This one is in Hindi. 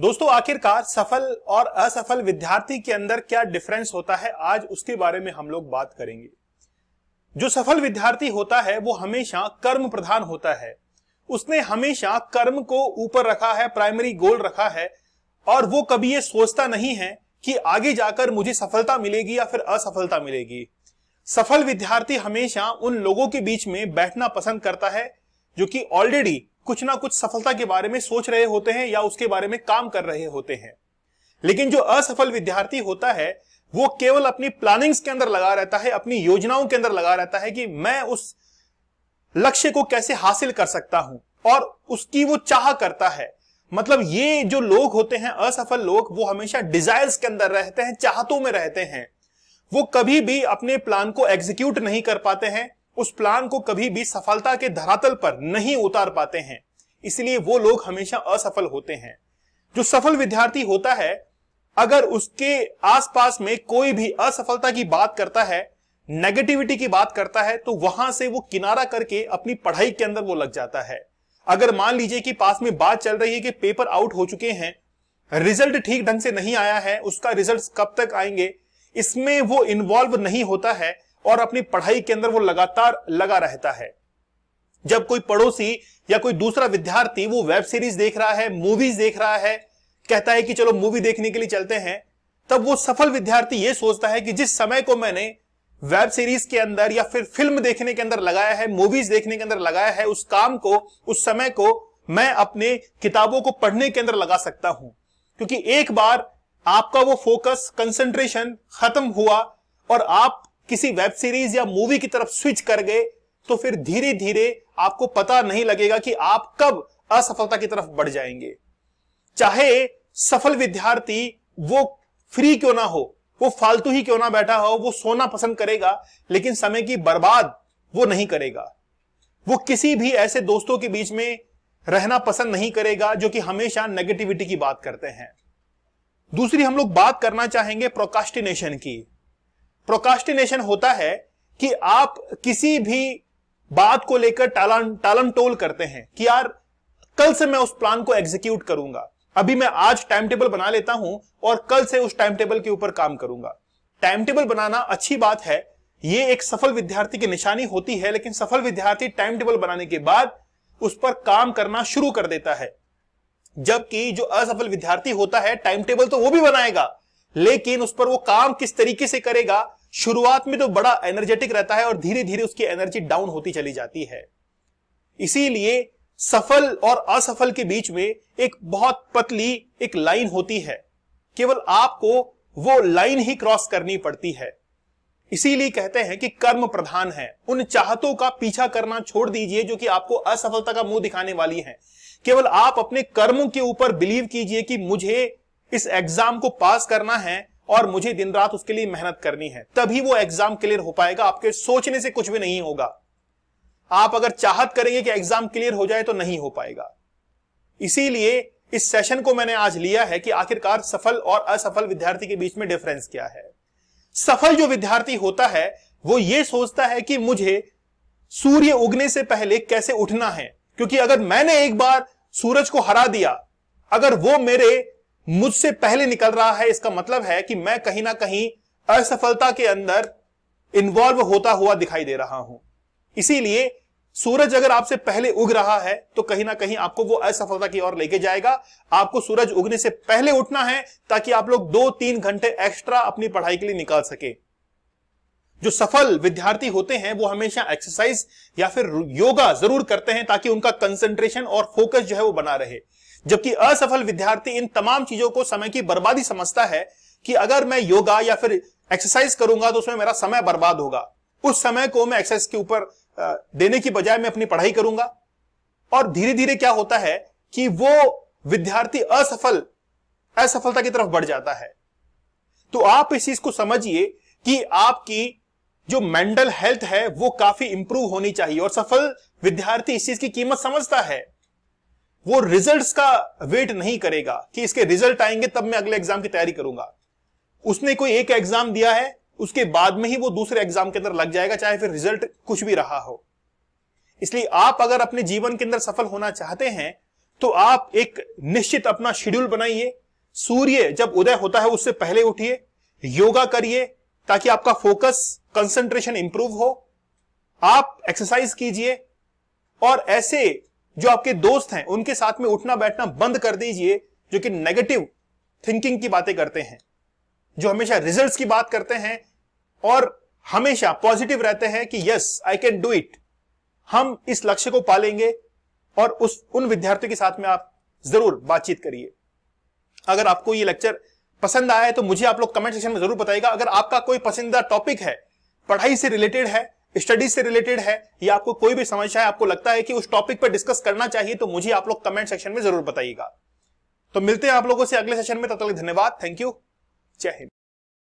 दोस्तों आखिरकार सफल और असफल विद्यार्थी के अंदर क्या डिफरेंस होता है आज उसके बारे में हम लोग बात करेंगे जो सफल विद्यार्थी होता है वो हमेशा कर्म प्रधान होता है उसने हमेशा कर्म को ऊपर रखा है प्राइमरी गोल रखा है और वो कभी ये सोचता नहीं है कि आगे जाकर मुझे सफलता मिलेगी या फिर असफलता मिलेगी सफल विद्यार्थी हमेशा उन लोगों के बीच में बैठना पसंद करता है जो कि ऑलरेडी कुछ ना कुछ सफलता के बारे में सोच रहे होते हैं या उसके बारे में काम कर रहे होते हैं लेकिन जो असफल विद्यार्थी होता है वो केवल अपनी प्लानिंग्स के अंदर लगा रहता है अपनी योजनाओं के अंदर लगा रहता है कि मैं उस लक्ष्य को कैसे हासिल कर सकता हूं और उसकी वो चाह करता है मतलब ये जो लोग होते हैं असफल लोग वो हमेशा डिजायर्स के अंदर रहते हैं चाहतों में रहते हैं वो कभी भी अपने प्लान को एग्जीक्यूट नहीं कर पाते हैं उस प्लान को कभी भी सफलता के धरातल पर नहीं उतार पाते हैं इसलिए वो लोग हमेशा असफल होते हैं जो सफल विद्यार्थी होता है अगर उसके आसपास में कोई भी असफलता की बात करता है नेगेटिविटी की बात करता है तो वहां से वो किनारा करके अपनी पढ़ाई के अंदर वो लग जाता है अगर मान लीजिए कि पास में बात चल रही है कि पेपर आउट हो चुके हैं रिजल्ट ठीक ढंग से नहीं आया है उसका रिजल्ट कब तक आएंगे इसमें वो इन्वॉल्व नहीं होता है और अपनी पढ़ाई के अंदर वो लगातार लगा रहता है जब कोई पड़ोसी या कोई दूसरा विद्यार्थी वो वेब सीरीज देख रहा है मूवीज देख रहा है कहता है कि चलो मूवी देखने के लिए चलते हैं तब वो सफल विद्यार्थी ये सोचता है कि जिस समय को मैंने वेब सीरीज के अंदर या फिर फिल्म देखने के अंदर लगाया है मूवीज देखने के अंदर लगाया है उस काम को उस समय को मैं अपने किताबों को पढ़ने के अंदर लगा सकता हूं क्योंकि एक बार आपका वो फोकस कंसंट्रेशन खत्म हुआ और आप किसी वेब सीरीज या मूवी की तरफ स्विच कर गए तो फिर धीरे धीरे आपको पता नहीं लगेगा कि आप कब असफलता की तरफ बढ़ जाएंगे चाहे सफल विद्यार्थी वो फ्री क्यों ना हो वो फालतू ही क्यों ना बैठा हो वो सोना पसंद करेगा लेकिन समय की बर्बाद वो नहीं करेगा वो किसी भी ऐसे दोस्तों के बीच में रहना पसंद नहीं करेगा जो कि हमेशा नेगेटिविटी की बात करते हैं दूसरी हम लोग बात करना चाहेंगे प्रोकास्टिनेशन की प्रोकास्टिनेशन होता है कि आप किसी भी बात को लेकर टालन टालन टोल करते हैं कि यार कल से मैं उस प्लान को एग्जीक्यूट करूंगा अभी मैं आज टाइम टेबल बना लेता हूं और कल से उस टाइम टेबल के ऊपर काम करूंगा टाइम टेबल बनाना अच्छी बात है ये एक सफल विद्यार्थी की निशानी होती है लेकिन सफल विद्यार्थी टाइम टेबल बनाने के बाद उस पर काम करना शुरू कर देता है जबकि जो असफल विद्यार्थी होता है टाइम टेबल तो वो भी बनाएगा लेकिन उस पर वो काम किस तरीके से करेगा शुरुआत में तो बड़ा एनर्जेटिक रहता है और धीरे धीरे उसकी एनर्जी डाउन होती चली जाती है इसीलिए सफल और असफल के बीच में एक बहुत पतली एक लाइन होती है केवल आपको वो लाइन ही क्रॉस करनी पड़ती है इसीलिए कहते हैं कि कर्म प्रधान है उन चाहतों का पीछा करना छोड़ दीजिए जो कि आपको असफलता का मुंह दिखाने वाली है केवल आप अपने कर्मों के ऊपर बिलीव कीजिए कि मुझे इस एग्जाम को पास करना है और मुझे दिन रात उसके लिए मेहनत करनी है तभी वो एग्जाम क्लियर हो पाएगा आपके सोचने से कुछ भी नहीं होगा आप अगर चाहत करेंगे कि एग्जाम क्लियर हो जाए तो नहीं हो पाएगा इसीलिए इस सेशन को मैंने आज लिया है कि आखिरकार सफल और असफल विद्यार्थी के बीच में डिफरेंस क्या है सफल जो विद्यार्थी होता है वो ये सोचता है कि मुझे सूर्य उगने से पहले कैसे उठना है क्योंकि अगर मैंने एक बार सूरज को हरा दिया अगर वो मेरे मुझसे पहले निकल रहा है इसका मतलब है कि मैं कहीं ना कहीं असफलता के अंदर इन्वॉल्व होता हुआ दिखाई दे रहा हूं इसीलिए सूरज अगर आपसे पहले उग रहा है तो कहीं ना कहीं आपको वो असफलता की ओर लेके जाएगा आपको सूरज उगने से पहले उठना है ताकि आप लोग दो तीन घंटे एक्स्ट्रा अपनी पढ़ाई के लिए निकाल सके जो सफल विद्यार्थी होते हैं वो हमेशा एक्सरसाइज या फिर योगा जरूर करते हैं ताकि उनका कंसंट्रेशन और फोकस जो है वो बना रहे जबकि असफल विद्यार्थी इन तमाम चीजों को समय की बर्बादी समझता है कि अगर मैं योगा या फिर एक्सरसाइज करूंगा तो उसमें मेरा समय बर्बाद होगा उस समय को मैं एक्सरसाइज के ऊपर देने की बजाय मैं अपनी पढ़ाई करूंगा और धीरे धीरे क्या होता है कि वो विद्यार्थी असफल असफलता की तरफ बढ़ जाता है तो आप इस चीज को समझिए कि आपकी जो मेंटल हेल्थ है वो काफी इंप्रूव होनी चाहिए और सफल विद्यार्थी इस चीज की कीमत समझता है वो रिजल्ट्स का वेट नहीं करेगा कि इसके रिजल्ट आएंगे तब मैं अगले एग्जाम की तैयारी करूंगा उसने कोई एक एग्जाम दिया है उसके बाद में ही वो दूसरे एग्जाम के अंदर लग जाएगा चाहे फिर रिजल्ट कुछ भी रहा हो इसलिए आप अगर अपने जीवन के अंदर सफल होना चाहते हैं तो आप एक निश्चित अपना शेड्यूल बनाइए सूर्य जब उदय होता है उससे पहले उठिए योगा करिए ताकि आपका फोकस कंसंट्रेशन इंप्रूव हो आप एक्सरसाइज कीजिए और ऐसे जो आपके दोस्त हैं उनके साथ में उठना बैठना बंद कर दीजिए जो कि नेगेटिव थिंकिंग की बातें करते हैं जो हमेशा रिजल्ट्स की बात करते हैं और हमेशा पॉजिटिव रहते हैं कि yes I can do it हम इस लक्ष्य को पालेंगे और उस उन विद्यार्थियों के साथ में आप जरूर बातचीत करिए अगर आपको ये लेक्चर पसंद आया है तो मुझे आप लोग कमेंट सेक्शन में जरूर बताइएगा अगर आपका कोई पसंदीदा टॉपिक है पढ़ाई से रिलेटेड है स्टडीज से रिलेटेड है या आपको कोई भी समस्या है आपको लगता है कि उस टॉपिक पर डिस्कस करना चाहिए तो मुझे आप लोग कमेंट सेक्शन में जरूर बताइएगा तो मिलते हैं आप लोगों से अगले सेशन में तब तक धन्यवाद थैंक यू जय हिंद